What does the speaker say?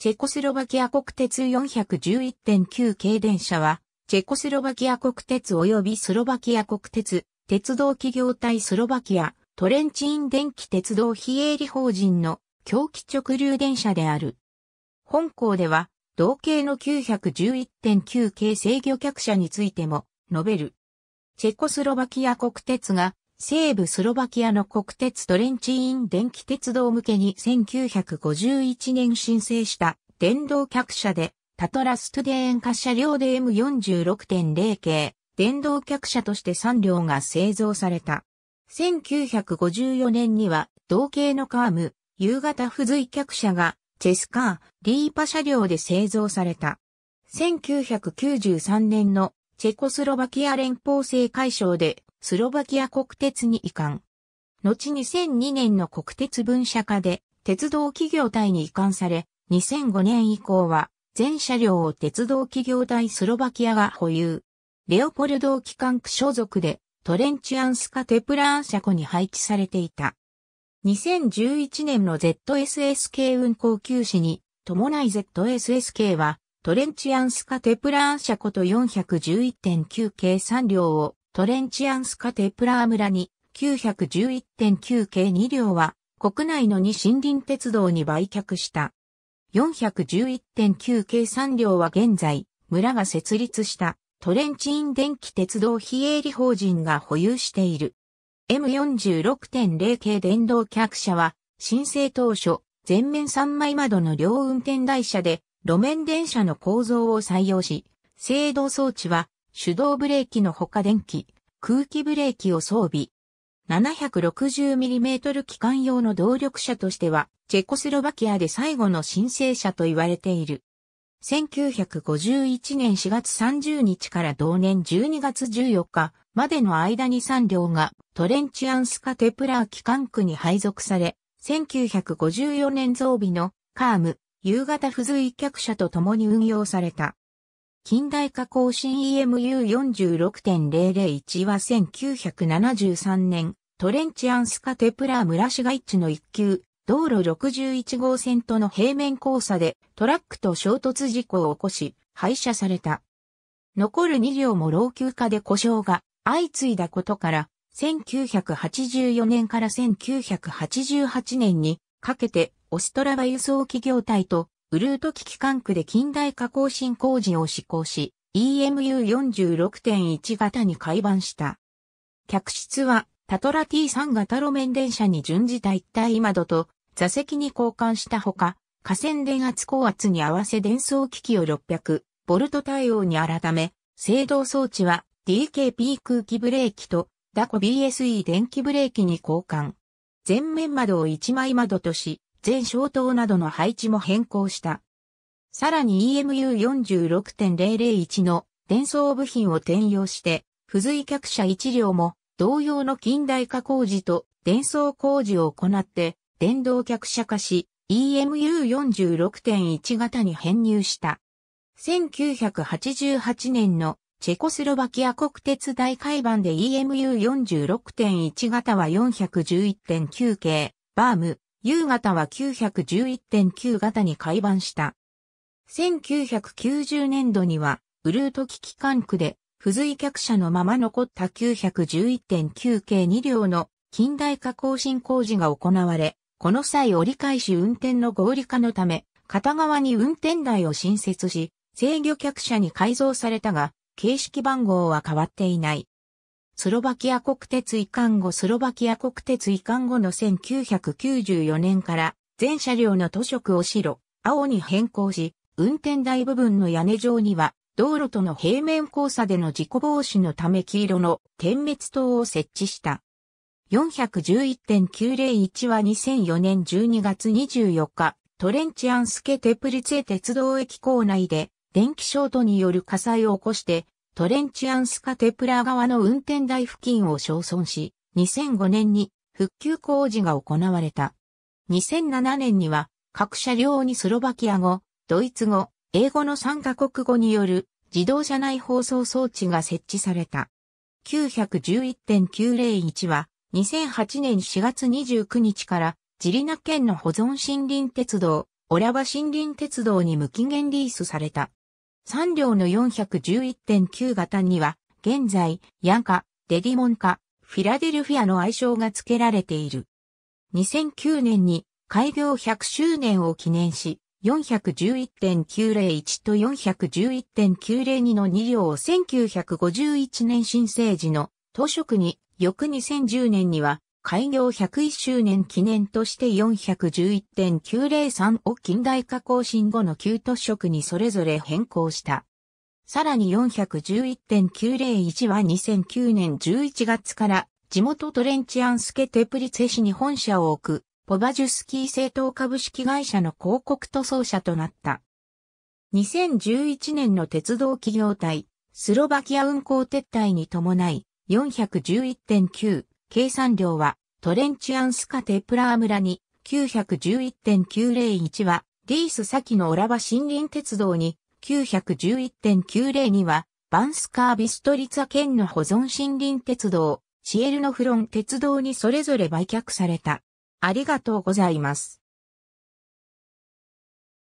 チェコスロバキア国鉄411.9系電車は、チェコスロバキア国鉄及びスロバキア国鉄、鉄道企業体スロバキア、トレンチイン電気鉄道非営利法人の狂気直流電車である。本校では、同系の911.9系制御客車についても、述べる。チェコスロバキア国鉄が西部スロバキアの国鉄トレンチイン電気鉄道向けに1951年申請した電動客車でタトラストデーン貨車両で M46.0 系電動客車として3両が製造された。1954年には同系のカーム、夕方付随客車がチェスカー、リーパ車両で製造された。1993年のチェコスロバキア連邦制解消でスロバキア国鉄に移管。後2002年の国鉄分社化で、鉄道企業体に移管され、2005年以降は、全車両を鉄道企業体スロバキアが保有。レオポルド機関区所属で、トレンチアンスカテプラーン車庫に配置されていた。2011年の ZSSK 運行休止に、伴い ZSSK は、トレンチアンスカテプラーン車庫と411.9計3両をトレンチアンスカテプラー村に911.9系2両は国内の2森林鉄道に売却した。411.9系3両は現在、村が設立したトレンチイン電気鉄道非営利法人が保有している。M46.0 系電動客車は申請当初、全面3枚窓の両運転台車で路面電車の構造を採用し、制動装置は手動ブレーキのほか電気、空気ブレーキを装備。760mm 機関用の動力車としては、チェコスロバキアで最後の申請車と言われている。1951年4月30日から同年12月14日までの間に3両がトレンチアンスカテプラー機関区に配属され、1954年増備のカーム、夕方付随客車と共に運用された。近代化更新 EMU46.001 は1973年、トレンチアンスカテプラ村市街地の一級、道路61号線との平面交差でトラックと衝突事故を起こし、廃車された。残る2両も老朽化で故障が相次いだことから、1984年から1988年にかけてオストラバ輸送企業体とウルート機機関区で近代化更新工事を施行し、EMU46.1 型に改版した。客室は、タトラ T3 型路面電車に準じた一体窓と座席に交換したほか、河川電圧高圧に合わせ電装機器を600、ボルト対応に改め、制動装置は DKP 空気ブレーキとダコ BSE 電気ブレーキに交換。前面窓を1枚窓とし、全消灯などの配置も変更した。さらに EMU46.001 の伝送部品を転用して、付随客車1両も同様の近代化工事と伝送工事を行って電動客車化し EMU46.1 型に編入した。1988年のチェコスロバキア国鉄大海板で EMU46.1 型は411.9系バーム U 型は911.9型に改版した。1990年度には、ウルート機機関区で、付随客車のまま残った911.9系2両の近代化更新工事が行われ、この際折り返し運転の合理化のため、片側に運転台を新設し、制御客車に改造されたが、形式番号は変わっていない。スロバキア国鉄移管後スロバキア国鉄移管後の1994年から全車両の塗色を白、青に変更し、運転台部分の屋根上には道路との平面交差での事故防止のため黄色の点滅灯を設置した。411.901は2004年12月24日、トレンチアンスケテプリツェ鉄道駅構内で電気ショートによる火災を起こしてトレンチアンスカテプラ側の運転台付近を焼損し、2005年に復旧工事が行われた。2007年には各車両にスロバキア語、ドイツ語、英語の3カ国語による自動車内放送装置が設置された。911.901は2008年4月29日からジリナ県の保存森林鉄道、オラバ森林鉄道に無期限リースされた。3両の411.9型には、現在、ヤンカ、デディモンカ、フィラデルフィアの愛称が付けられている。2009年に開業100周年を記念し、411.901と411.902の2両を1951年新生時の当職に、翌2010年には開業101周年記念として411.903を近代化更新後の旧都色にそれぞれ変更した。さらに411.901は2009年11月から地元トレンチアンスケテプリツェ市に本社を置くポバジュスキー製党株式会社の広告塗装者となった。2011年の鉄道企業体、スロバキア運行撤退に伴い、411.9計算量はトレンチアンスカテプラー村に911.901はリース先のオラバ森林鉄道に911.902はバンスカービストリツァ県の保存森林鉄道、シエルノフロン鉄道にそれぞれ売却された。ありがとうございます。